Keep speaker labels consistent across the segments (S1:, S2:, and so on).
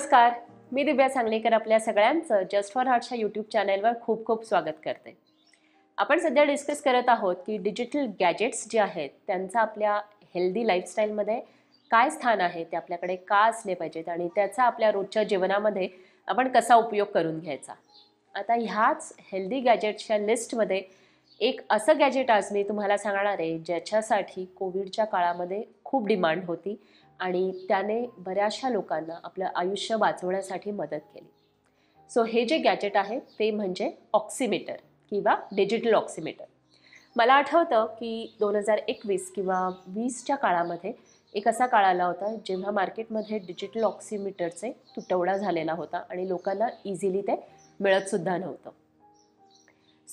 S1: नमस्कार मी दिव्या सांगलेकर आपल्या सगळ्यांचं जस्ट फॉर हार्टच्या यूट्यूब चॅनेलवर खूप खूप स्वागत करते आपण सध्या डिस्कस करत आहोत की डिजिटल गॅजेट्स जे आहेत त्यांचा आपल्या हेल्दी लाईफस्टाईलमध्ये काय स्थान आहे ते आपल्याकडे का असले पाहिजेत आणि त्याचा आपल्या रोजच्या जीवनामध्ये आपण कसा उपयोग करून घ्यायचा आता ह्याच हेल्दी गॅजेट्सच्या लिस्टमध्ये एक असं गॅजेट आज मी तुम्हाला सांगणार आहे ज्याच्यासाठी कोविडच्या काळामध्ये खूप डिमांड होती आणि त्याने बऱ्याचशा लोकांना आपलं आयुष्य वाचवण्यासाठी मदत केली सो हे जे गॅजेट आहे ते म्हणजे ऑक्सिमीटर किंवा डिजिटल ऑक्सिमीटर मला आठवतं की दोन हजार एकवीस किंवा वीसच्या काळामध्ये एक असा काळ आला होता जेव्हा मार्केटमध्ये डिजिटल ऑक्सिमीटरचे तुटवडा झालेला होता आणि लोकांना इझिली ते मिळतसुद्धा नव्हतं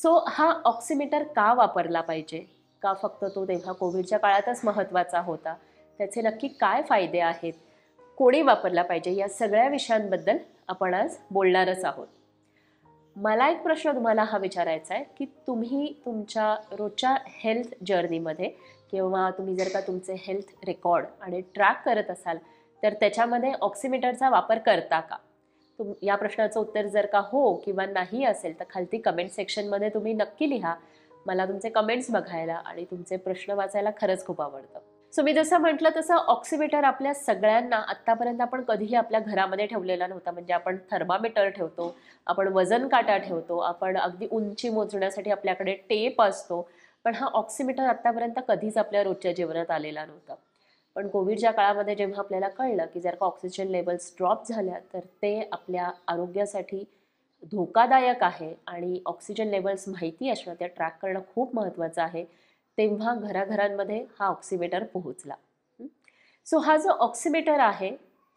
S1: सो हा ऑक्सिमीटर का वापरला पाहिजे का फक्त तो तेव्हा कोविडच्या काळातच महत्त्वाचा होता त्याचे नक्की काय फायदे आहेत कोणी वापरला पाहिजे या सगळ्या विषयांबद्दल आपण आज बोलणारच आहोत मला एक प्रश्न तुम्हाला हा विचारायचा आहे की तुम्ही तुमच्या रोजच्या हेल्थ जर्नीमध्ये किंवा तुम्ही जर का तुमचे हेल्थ रेकॉर्ड आणि ट्रॅक करत असाल तर त्याच्यामध्ये ऑक्सिमीटरचा वापर करता का तुम या प्रश्नाचं उत्तर जर का हो किंवा नाही असेल तर खालती कमेंट सेक्शनमध्ये तुम्ही नक्की लिहा मला तुमचे कमेंट्स बघायला आणि तुमचे प्रश्न वाचायला खरंच खूप आवडतं सो मी जसं म्हटलं तसं ऑक्सिमीटर आपल्या सगळ्यांना आत्तापर्यंत आपण कधीही आपल्या घरामध्ये ठेवलेला नव्हता म्हणजे आपण थर्मामीटर ठेवतो आपण वजन काटा ठेवतो आपण अगदी उंची मोजण्यासाठी आपल्याकडे टेप असतो पण हा ऑक्सिमीटर आत्तापर्यंत कधीच आपल्या रोजच्या जीवनात आलेला नव्हता पण कोविडच्या काळामध्ये जेव्हा आपल्याला कळलं की जर का ऑक्सिजन लेवल्स ड्रॉप झाल्या तर ते आपल्या आरोग्यासाठी धोकादायक आहे आणि ऑक्सिजन लेवल्स माहिती असणं त्या ट्रॅक करणं खूप महत्त्वाचं आहे तेव्हा घराघरांमध्ये हा ऑक्सिमीटर पोहोचला सो हा जो ऑक्सिमीटर आहे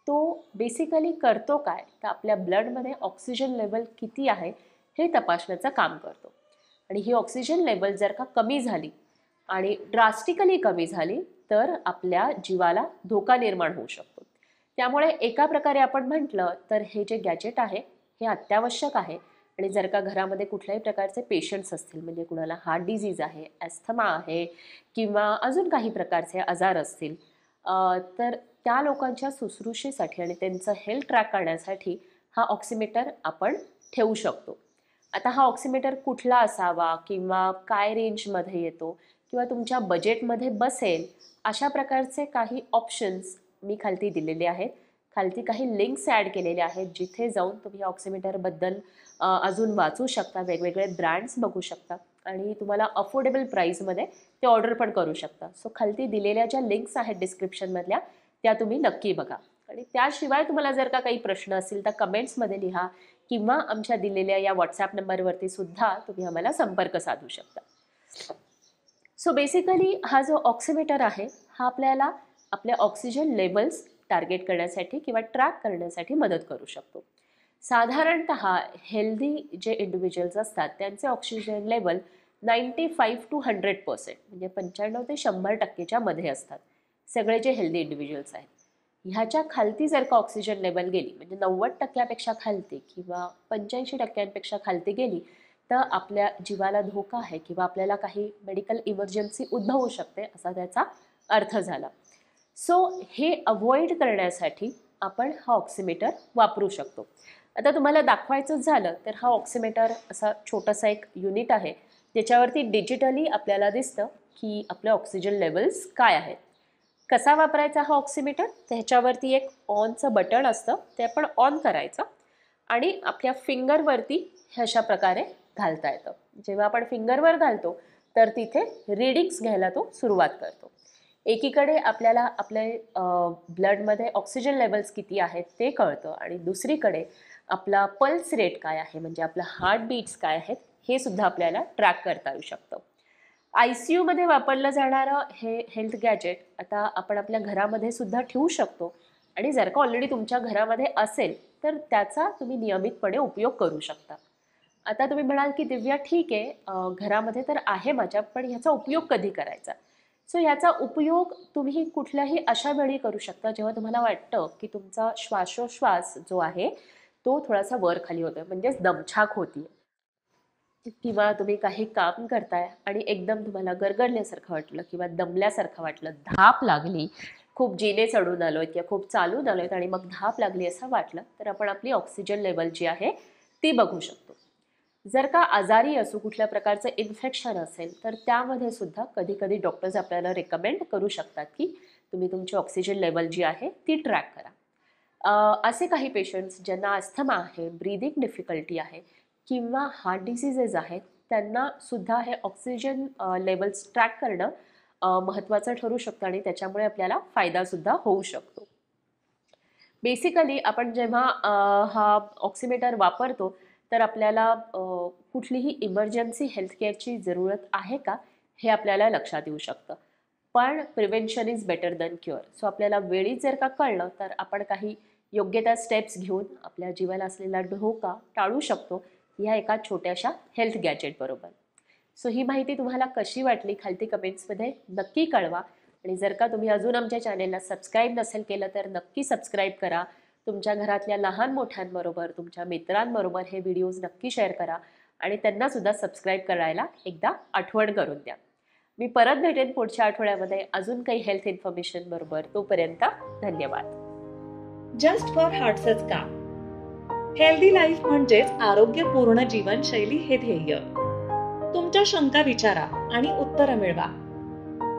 S1: तो बेसिकली करतो काय तर आपल्या ब्लडमध्ये ऑक्सिजन लेवल किती आहे हे तपासण्याचं काम करतो आणि ही ऑक्सिजन लेवल जर का कमी झाली आणि ड्रास्टिकली कमी झाली तर आपल्या जीवाला धोका निर्माण होऊ शकतो त्यामुळे एका प्रकारे आपण म्हटलं तर हे जे गॅजेट आहे हे अत्यावश्यक आहे आणि जर का घरामध्ये कुठल्याही प्रकारचे पेशंट्स असतील म्हणजे कुणाला हार्ट डिझीज आहे ॲस्थमा आहे किंवा अजून काही प्रकारचे आजार असतील तर त्या लोकांच्या शुश्रूषेसाठी आणि त्यांचं हेल्थ ट्रॅक करण्यासाठी हा ऑक्सिमीटर आपण ठेवू शकतो आता हा ऑक्सिमीटर कुठला असावा किंवा काय रेंजमध्ये येतो किंवा तुमच्या बजेटमध्ये बसेल अशा प्रकारचे काही ऑप्शन्स मी खालती दिलेले आहेत खालती काही लिंक्स ॲड केलेले आहेत जिथे जाऊन तुम्ही ऑक्सिमीटरबद्दल अजून वाचू शकता वेगवेगळे ब्रँड्स बघू शकता आणि तुम्हाला अफोर्डेबल प्राईजमध्ये ते ऑर्डर पण करू शकता सो खालती दिलेल्या ज्या लिंक्स आहेत डिस्क्रिप्शनमधल्या त्या तुम्ही नक्की बघा आणि त्याशिवाय तुम्हाला जर का काही प्रश्न असेल तर कमेंट्समध्ये लिहा किंवा आमच्या दिलेल्या या व्हॉट्सॲप नंबरवरती सुद्धा तुम्ही आम्हाला संपर्क साधू शकता सो बेसिकली हा जो ऑक्सिमीटर आहे हा आपल्याला आपल्या ऑक्सिजन लेवल्स टार्गेट करण्यासाठी किंवा ट्रॅक करण्यासाठी मदत करू शकतो साधारणत हेल्दी जे इंडिव्हिज्युअल्स असतात त्यांचे oxygen level ninety five to hundred percent म्हणजे पंच्याण्णव ते शंभर टक्केच्या मध्ये असतात सगळे जे हेल्दी इंडिव्हिज्युअल्स आहेत ह्याच्या खालती जर का ऑक्सिजन लेवल गेली म्हणजे नव्वद टक्क्यापेक्षा खालती किंवा पंच्याऐंशी टक्क्यांपेक्षा खालती गेली तर आपल्या जीवाला धोका आहे किंवा आपल्याला काही मेडिकल इमर्जन्सी उद्भवू शकते असा त्याचा अर्थ झाला सो हे अवॉइड करण्यासाठी आपण हा ऑक्सिमीटर वापरू शकतो आता तुम्हाला दाखवायचंच झालं तर हा ऑक्सिमीटर असा छोटासा एक युनिट आहे ज्याच्यावरती डिजिटली आपल्याला दिसतं की आपले ऑक्सिजन लेवल्स काय आहेत कसा वापरायचा हा ऑक्सिमीटर त्याच्यावरती एक ऑनचं बटन असतं ते आपण ऑन करायचं आणि आपल्या फिंगरवरती अशा प्रकारे घालता येतं जेव्हा आपण फिंगरवर घालतो तर तिथे रिडिंग्स घ्यायला तो सुरुवात करतो एकीकडे आपल्याला आपले ब्लडमध्ये ऑक्सिजन लेवल्स किती आहेत ते कळतं आणि दुसरीकडे आपला पल्स रेट काय आहे म्हणजे आपला बीट्स काय आहेत हे सुद्धा आपल्याला ट्रॅक करता येऊ शकतं आय सी यूमध्ये वापरलं जाणारं हे हेल्थ गॅजेट आता आपण आपल्या घरामध्ये सुद्धा ठेवू शकतो आणि जर का ऑलरेडी तुमच्या घरामध्ये असेल तर त्याचा तुम्ही नियमितपणे उपयोग करू शकता आता तुम्ही म्हणाल की दिव्या ठीक आहे घरामध्ये तर आहे माझ्या पण ह्याचा उपयोग कधी करायचा सो याचा उपयोग तुम्ही कुठल्याही अशा वेळी करू शकता जेव्हा तुम्हाला वाटतं की तुमचा श्वासोश्वास जो आहे तो थोडासा वर खाली होतोय म्हणजेच दमछाक होती किंवा तुम्ही काही काम करताय आणि एकदम तुम्हाला गरगडल्यासारखं वाटलं किंवा दमल्यासारखं वाटलं धाप लागली खूप जिने चढून आलोय किंवा खूप चालून आलोय आणि मग धाप लागली असं वाटलं तर आपण आपली ऑक्सिजन लेवल जी आहे ती बघू शकतो जर का आजारी असो कुठल्या प्रकारचं इन्फेक्शन असेल तर त्यामध्ये सुद्धा कधी कधी डॉक्टर्स आपल्याला रेकमेंड करू शकतात की तुम्ही तुमची ऑक्सिजन लेवल जी आहे ती ट्रॅक करा असे काही पेशंट्स ज्यांना अस्थमा आहे ब्रीदिंग डिफिकल्टी आहे किंवा हार्ट डिसिजेस आहेत त्यांना सुद्धा हे ऑक्सिजन लेवल्स ट्रॅक करणं महत्त्वाचं ठरू शकतं आणि त्याच्यामुळे आपल्याला फायदासुद्धा होऊ शकतो बेसिकली आपण जेव्हा हा ऑक्सिमीटर वापरतो तर आपल्याला कुठलीही इमर्जन्सी हेल्थकेअरची जरूरत आहे का हे आपल्याला लक्षात येऊ शकतं पण prevention is better than cure so आपल्याला वेळीच जर का कळलं तर आपण काही योग्य त्या स्टेप्स घेऊन आपल्या जीवाला असलेला ढोका टाळू शकतो ह्या एका छोट्याशा हेल्थ गॅजेटबरोबर सो ही माहिती तुम्हाला कशी वाटली खालती कमेंट्समध्ये नक्की कळवा आणि जर का तुम्ही अजून आमच्या चॅनेलला सबस्क्राईब नसेल केलं तर नक्की सबस्क्राईब करा तुमच्या घरातल्या लहान मोठ्यांबरोबर तुमच्या मित्रांबरोबर हे व्हिडिओज नक्की शेअर करा आणि त्यांना सुद्धा सबस्क्राईब करायला एकदा आठवण करून द्या मी परत भेटेन पुढच्या आठवड्यामध्ये अजून काही हेल्थ इन्फॉर्मेशन बरोबर तोपर्यंत धन्यवाद जस्ट फॉर हार्टच का हेल्दी लाईफ म्हणजेच आरोग्यपूर्ण जीवनशैली हे ध्येय तुमच्या शंका विचारा आणि उत्तरं मिळवा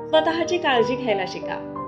S1: स्वतःची काळजी घ्यायला शिका